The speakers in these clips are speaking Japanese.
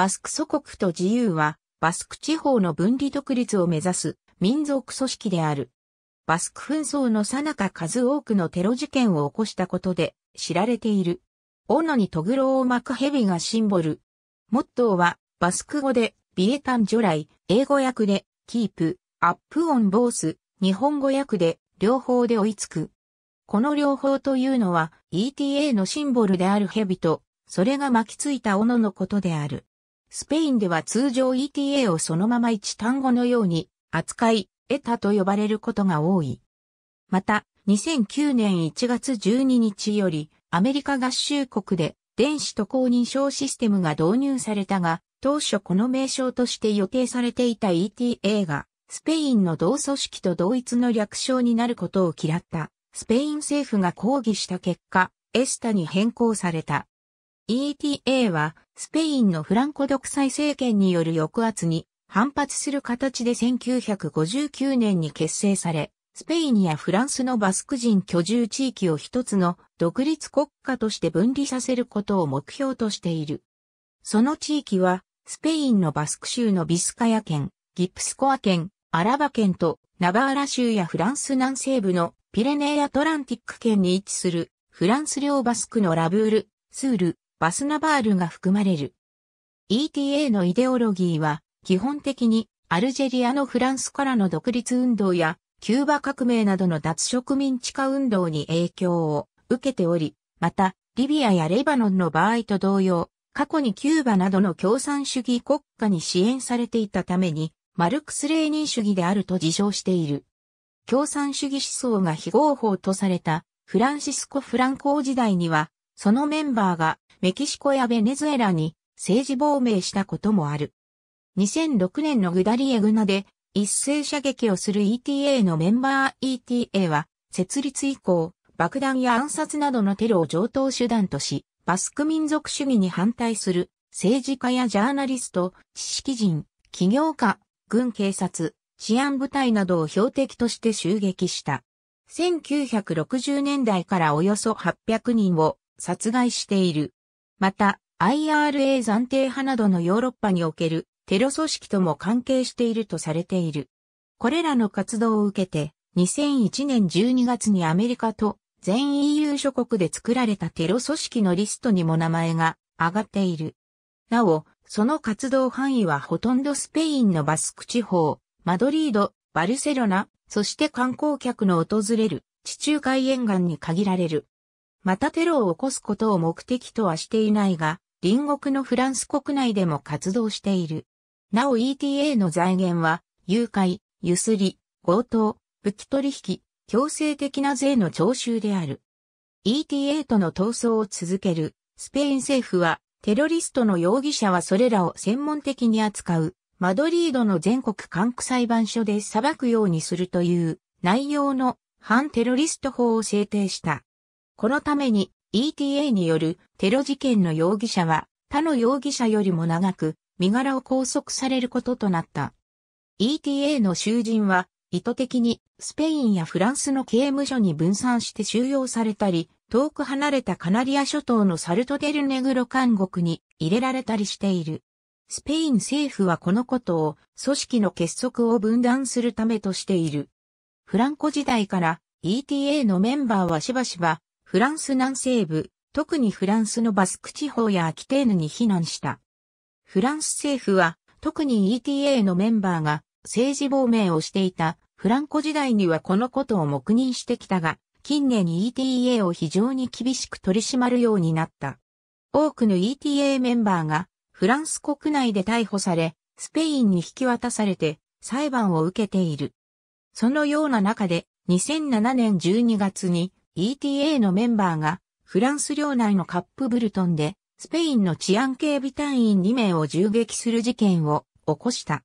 バスク祖国と自由は、バスク地方の分離独立を目指す民族組織である。バスク紛争の最中数多くのテロ事件を起こしたことで知られている。斧にトグロを巻く蛇がシンボル。モットーは、バスク語で、ビエタンラ来、英語訳で、キープ、アップオンボース、日本語訳で、両方で追いつく。この両方というのは、ETA のシンボルである蛇と、それが巻きついた斧のことである。スペインでは通常 ETA をそのまま一単語のように扱い、エタと呼ばれることが多い。また、2009年1月12日より、アメリカ合衆国で電子渡航認証システムが導入されたが、当初この名称として予定されていた ETA が、スペインの同組織と同一の略称になることを嫌った。スペイン政府が抗議した結果、エスタに変更された。ETA はスペインのフランコ独裁政権による抑圧に反発する形で1959年に結成され、スペインやフランスのバスク人居住地域を一つの独立国家として分離させることを目標としている。その地域は、スペインのバスク州のビスカヤ県、ギプスコア県、アラバ県と、ナバーラ州やフランス南西部のピレネーアトランティック県に位置する、フランス領バスクのラブール、スール、バスナバールが含まれる。ETA のイデオロギーは、基本的にアルジェリアのフランスからの独立運動や、キューバ革命などの脱植民地化運動に影響を受けており、また、リビアやレバノンの場合と同様、過去にキューバなどの共産主義国家に支援されていたために、マルクス・レーニン主義であると自称している。共産主義思想が非合法とされたフランシスコ・フランコー時代には、そのメンバーがメキシコやベネズエラに政治亡命したこともある。2006年のグダリエグナで一斉射撃をする ETA のメンバー ETA は設立以降爆弾や暗殺などのテロを上等手段としバスク民族主義に反対する政治家やジャーナリスト、知識人、企業家、軍警察、治安部隊などを標的として襲撃した。1960年代からおよそ800人を殺害している。また、IRA 暫定派などのヨーロッパにおけるテロ組織とも関係しているとされている。これらの活動を受けて、2001年12月にアメリカと全 EU 諸国で作られたテロ組織のリストにも名前が上がっている。なお、その活動範囲はほとんどスペインのバスク地方、マドリード、バルセロナ、そして観光客の訪れる地中海沿岸に限られる。またテロを起こすことを目的とはしていないが、隣国のフランス国内でも活動している。なお ETA の財源は、誘拐、ゆすり、強盗、武器取引、強制的な税の徴収である。ETA との闘争を続けるスペイン政府は、テロリストの容疑者はそれらを専門的に扱う、マドリードの全国管区裁判所で裁くようにするという内容の反テロリスト法を制定した。このために ETA によるテロ事件の容疑者は他の容疑者よりも長く身柄を拘束されることとなった。ETA の囚人は意図的にスペインやフランスの刑務所に分散して収容されたり、遠く離れたカナリア諸島のサルトデルネグロ監獄に入れられたりしている。スペイン政府はこのことを組織の結束を分断するためとしている。フランコ時代から ETA のメンバーはしばしばフランス南西部、特にフランスのバスク地方やアキテーヌに避難した。フランス政府は、特に ETA のメンバーが政治亡命をしていたフランコ時代にはこのことを黙認してきたが、近年 ETA を非常に厳しく取り締まるようになった。多くの ETA メンバーがフランス国内で逮捕され、スペインに引き渡されて裁判を受けている。そのような中で2007年12月に ETA のメンバーがフランス領内のカップブルトンでスペインの治安警備隊員2名を銃撃する事件を起こした。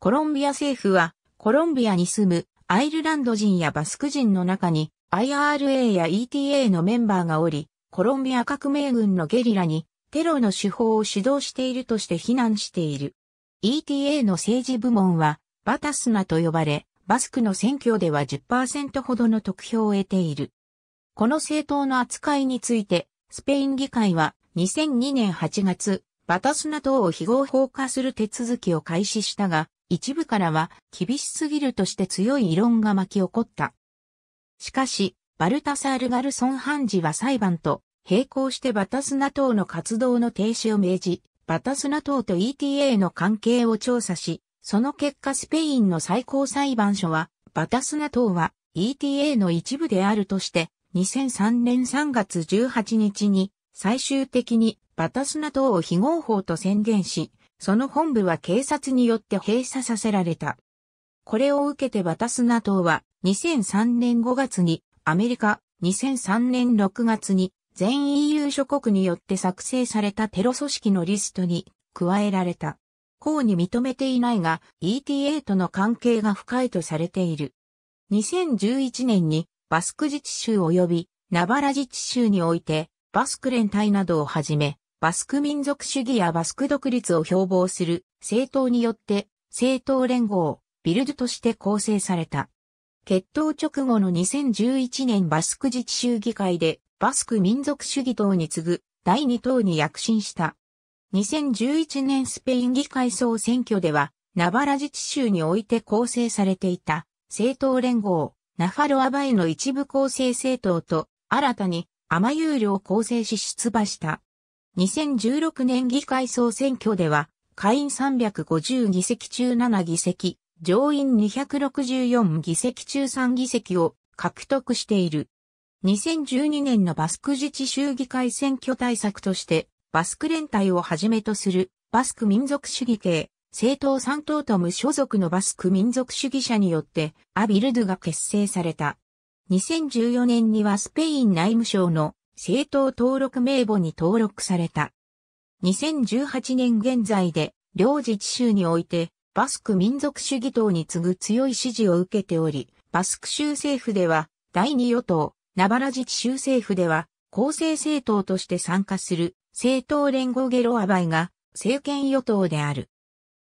コロンビア政府はコロンビアに住むアイルランド人やバスク人の中に IRA や ETA のメンバーがおり、コロンビア革命軍のゲリラにテロの手法を指導しているとして非難している。ETA の政治部門はバタスナと呼ばれ、バスクの選挙では10%ほどの得票を得ている。この政党の扱いについて、スペイン議会は2002年8月、バタスナ党を非合法化する手続きを開始したが、一部からは厳しすぎるとして強い異論が巻き起こった。しかし、バルタサール・ガルソン判事は裁判と並行してバタスナ党の活動の停止を命じ、バタスナ党と ETA の関係を調査し、その結果スペインの最高裁判所は、バタスナ党は ETA の一部であるとして、2003年3月18日に最終的にバタスナ島を非合法と宣言し、その本部は警察によって閉鎖させられた。これを受けてバタスナ島は2003年5月にアメリカ、2003年6月に全 EU 諸国によって作成されたテロ組織のリストに加えられた。項に認めていないが ETA との関係が深いとされている。2011年にバスク自治州及びナバラ自治州において、バスク連帯などをはじめ、バスク民族主義やバスク独立を標榜する政党によって、政党連合、をビルドとして構成された。決闘直後の2011年バスク自治州議会で、バスク民族主義党に次ぐ第2党に躍進した。2011年スペイン議会総選挙では、ナバラ自治州において構成されていた政党連合、ナファロアバイの一部構成政党と、新たに、アマユールを構成し出馬した。2016年議会総選挙では、下院350議席中7議席、上院264議席中3議席を獲得している。2012年のバスク自治州議会選挙対策として、バスク連帯をはじめとするバスク民族主義系政党三党と無所属のバスク民族主義者によってアビルドゥが結成された。2014年にはスペイン内務省の政党登録名簿に登録された。2018年現在で両自治州においてバスク民族主義党に次ぐ強い支持を受けており、バスク州政府では第二与党、ナバラ自治州政府では公正政党として参加する政党連合ゲロアバイが政権与党である。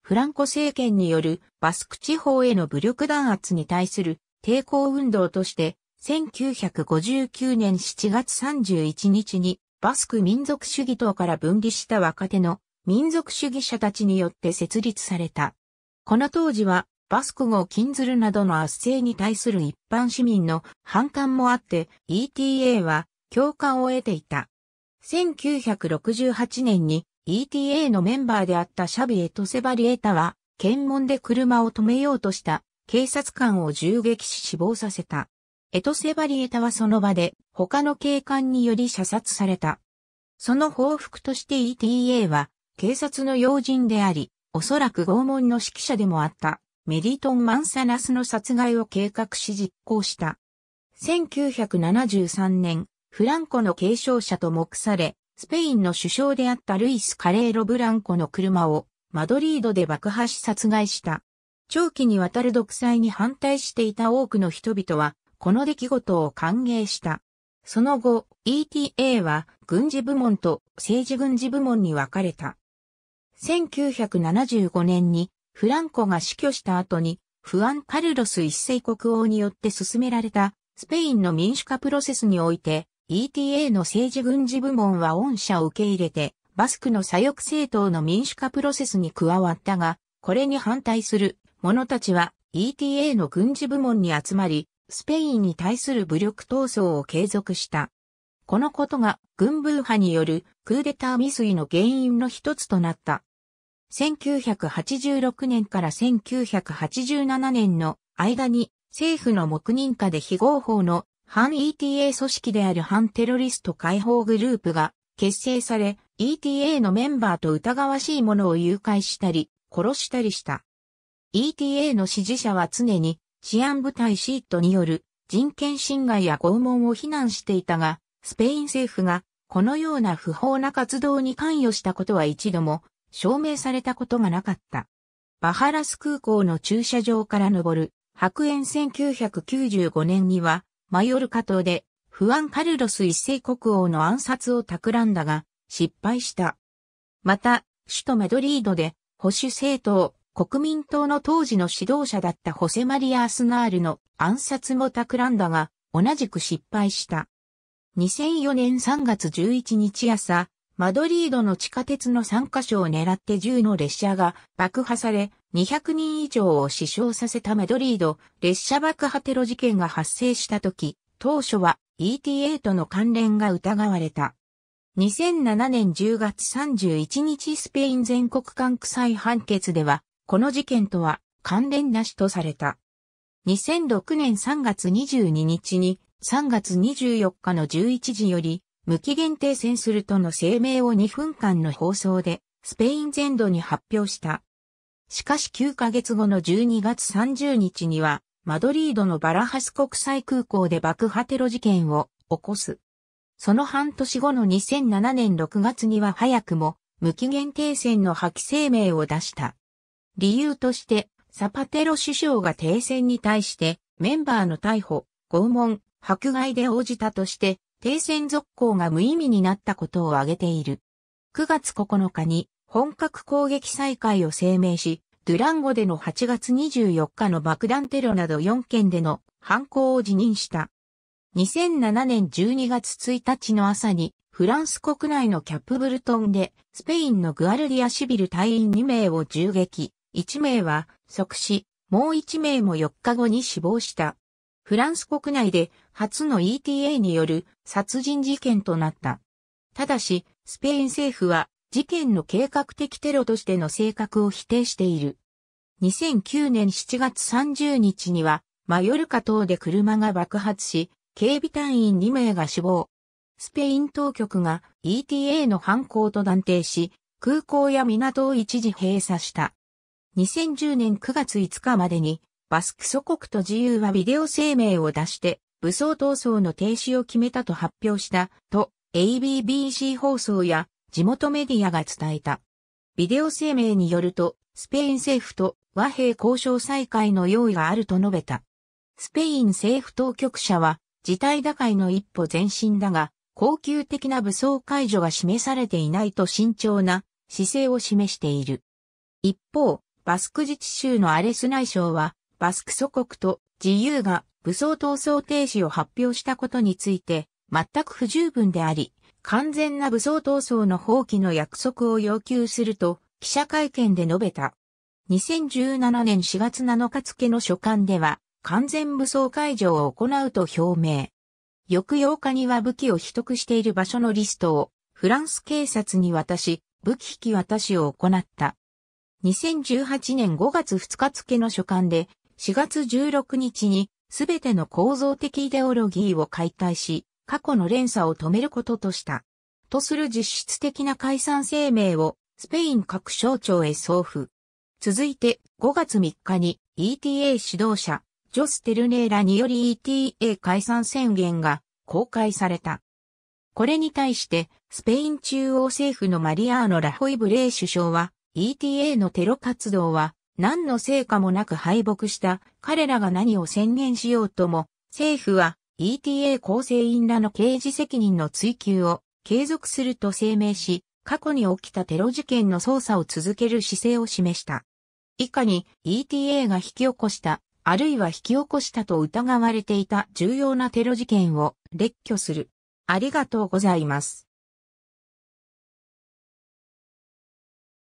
フランコ政権によるバスク地方への武力弾圧に対する抵抗運動として、1959年7月31日にバスク民族主義党から分離した若手の民族主義者たちによって設立された。この当時はバスク語を禁ずるなどの圧政に対する一般市民の反感もあって ETA は共感を得ていた。1968年に ETA のメンバーであったシャビエとセバリエタは、検問で車を止めようとした警察官を銃撃し死亡させた。エトセバリエタはその場で他の警官により射殺された。その報復として ETA は警察の要人であり、おそらく拷問の指揮者でもあったメリトン・マンサナスの殺害を計画し実行した。1973年、フランコの継承者と目され、スペインの首相であったルイス・カレーロ・ブランコの車をマドリードで爆破し殺害した。長期にわたる独裁に反対していた多くの人々は、この出来事を歓迎した。その後、ETA は軍事部門と政治軍事部門に分かれた。1975年にフランコが死去した後に、フアン・カルロス一世国王によって進められたスペインの民主化プロセスにおいて、ETA の政治軍事部門は御社を受け入れて、バスクの左翼政党の民主化プロセスに加わったが、これに反対する者たちは ETA の軍事部門に集まり、スペインに対する武力闘争を継続した。このことが軍部派によるクーデター未遂の原因の一つとなった。1986年から1987年の間に政府の黙認下で非合法の反 ETA 組織である反テロリスト解放グループが結成され、ETA のメンバーと疑わしい者を誘拐したり、殺したりした。ETA の支持者は常に治安部隊シートによる人権侵害や拷問を非難していたが、スペイン政府がこのような不法な活動に関与したことは一度も証明されたことがなかった。バハラス空港の駐車場から登る白煙1995年にはマヨルカ島で、フアン・カルロス一世国王の暗殺を企んだが、失敗した。また、首都メドリードで、保守政党、国民党の当時の指導者だったホセマリア・アスナールの暗殺も企んだが、同じく失敗した。2004年3月11日朝、マドリードの地下鉄の3カ所を狙って10の列車が爆破され、200人以上を死傷させたマドリード列車爆破テロ事件が発生した時、当初は ETA との関連が疑われた。2007年10月31日スペイン全国間区裁判決では、この事件とは関連なしとされた。2006年3月22日に3月24日の11時より無期限停戦するとの声明を2分間の放送で、スペイン全土に発表した。しかし9ヶ月後の12月30日には、マドリードのバラハス国際空港で爆破テロ事件を起こす。その半年後の2007年6月には早くも無期限停戦の破棄声明を出した。理由として、サパテロ首相が停戦に対してメンバーの逮捕、拷問、迫害で応じたとして停戦続行が無意味になったことを挙げている。9月9日に本格攻撃再開を声明し、ドゥランゴでの8月24日の爆弾テロなど4件での犯行を辞任した。2007年12月1日の朝にフランス国内のキャップブルトンでスペインのグアルディアシビル隊員2名を銃撃、1名は即死、もう1名も4日後に死亡した。フランス国内で初の ETA による殺人事件となった。ただし、スペイン政府は事件の計画的テロとしての性格を否定している。2009年7月30日には、マヨルカ島で車が爆発し、警備隊員2名が死亡。スペイン当局が ETA の犯行と断定し、空港や港を一時閉鎖した。2010年9月5日までにバスク祖国と自由はビデオ声明を出して、武装闘争の停止を決めたと発表した、と ABBC 放送や地元メディアが伝えた。ビデオ声明によると、スペイン政府と和平交渉再開の用意があると述べた。スペイン政府当局者は、事態打開の一歩前進だが、恒久的な武装解除が示されていないと慎重な姿勢を示している。一方、バスク自治州のアレス内相は、バスク祖国と自由が武装闘争停止を発表したことについて、全く不十分であり、完全な武装闘争の放棄の約束を要求すると、記者会見で述べた。2017年4月7日付の書簡では、完全武装解除を行うと表明。翌8日には武器を取得している場所のリストをフランス警察に渡し、武器引き渡しを行った。2018年5月2日付の書簡で4月16日にすべての構造的イデオロギーを解体し、過去の連鎖を止めることとした。とする実質的な解散声明をスペイン各省庁へ送付。続いて5月3日に ETA 指導者ジョス・テルネーラにより ETA 解散宣言が公開された。これに対してスペイン中央政府のマリアーノ・ラホイブレー首相は ETA のテロ活動は何の成果もなく敗北した彼らが何を宣言しようとも、政府は ETA 構成員らの刑事責任の追及を継続すると声明し、過去に起きたテロ事件の捜査を続ける姿勢を示した。以下に ETA が引き起こした、あるいは引き起こしたと疑われていた重要なテロ事件を列挙する。ありがとうございます。